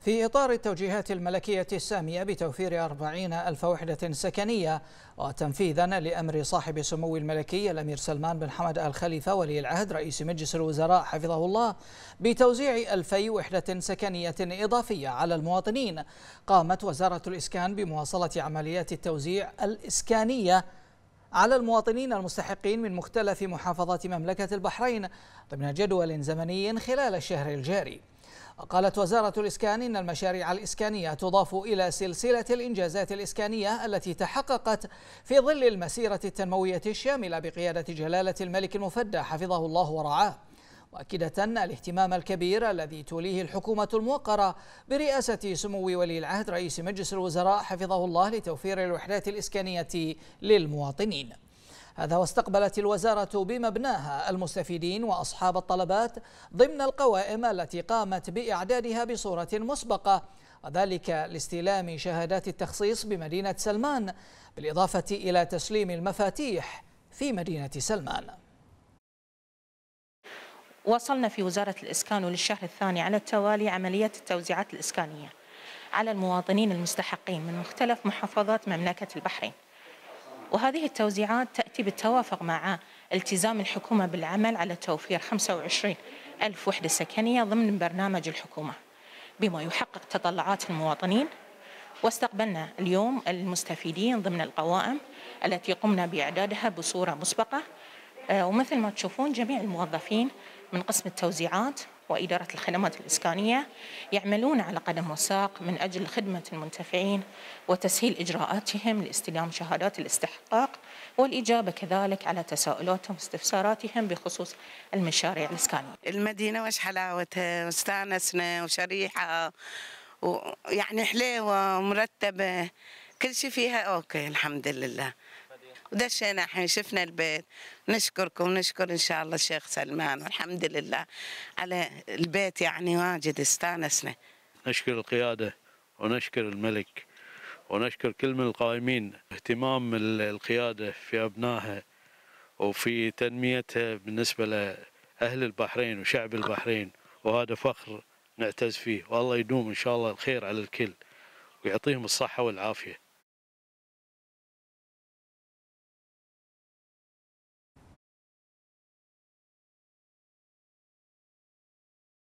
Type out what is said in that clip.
في إطار التوجيهات الملكية السامية بتوفير أربعين ألف وحدة سكنية وتنفيذا لأمر صاحب سمو الملكي الأمير سلمان بن حمد آل خليفة ولي العهد رئيس مجلس الوزراء حفظه الله بتوزيع 2000 وحدة سكنية إضافية على المواطنين قامت وزارة الإسكان بمواصلة عمليات التوزيع الإسكانية على المواطنين المستحقين من مختلف محافظات مملكة البحرين ضمن جدول زمني خلال الشهر الجاري قالت وزارة الإسكان إن المشاريع الإسكانية تضاف إلى سلسلة الإنجازات الإسكانية التي تحققت في ظل المسيرة التنموية الشاملة بقيادة جلالة الملك المفدى حفظه الله ورعاه مؤكدة الاهتمام الكبير الذي توليه الحكومة الموقرة برئاسة سمو ولي العهد رئيس مجلس الوزراء حفظه الله لتوفير الوحدات الإسكانية للمواطنين هذا واستقبلت الوزارة بمبناها المستفيدين وأصحاب الطلبات ضمن القوائم التي قامت بإعدادها بصورة مسبقة وذلك لاستلام شهادات التخصيص بمدينة سلمان بالإضافة إلى تسليم المفاتيح في مدينة سلمان وصلنا في وزارة الإسكان وللشهر الثاني على التوالي عملية التوزيعات الإسكانية على المواطنين المستحقين من مختلف محافظات مملكة البحرين وهذه التوزيعات تأتي بالتوافق مع التزام الحكومة بالعمل على توفير 25 ألف وحدة سكنية ضمن برنامج الحكومة بما يحقق تطلعات المواطنين واستقبلنا اليوم المستفيدين ضمن القوائم التي قمنا بإعدادها بصورة مسبقة آه، ومثل ما تشوفون جميع الموظفين من قسم التوزيعات وإدارة الخدمات الإسكانية يعملون على قدم وساق من أجل خدمة المنتفعين وتسهيل إجراءاتهم لاستلام شهادات الاستحقاق والإجابة كذلك على تساؤلاتهم واستفساراتهم بخصوص المشاريع الإسكانية المدينة وش حلاوتها واستانسنا وشريحة ويعني حليوة ومرتبة كل شيء فيها أوكي الحمد لله ودشينا احنا شفنا البيت نشكركم نشكر ان شاء الله الشيخ سلمان والحمد لله على البيت يعني واجد استانسنا نشكر القياده ونشكر الملك ونشكر كل من القائمين اهتمام القياده في ابنائها وفي تنميتها بالنسبه لاهل البحرين وشعب البحرين وهذا فخر نعتز فيه والله يدوم ان شاء الله الخير على الكل ويعطيهم الصحه والعافيه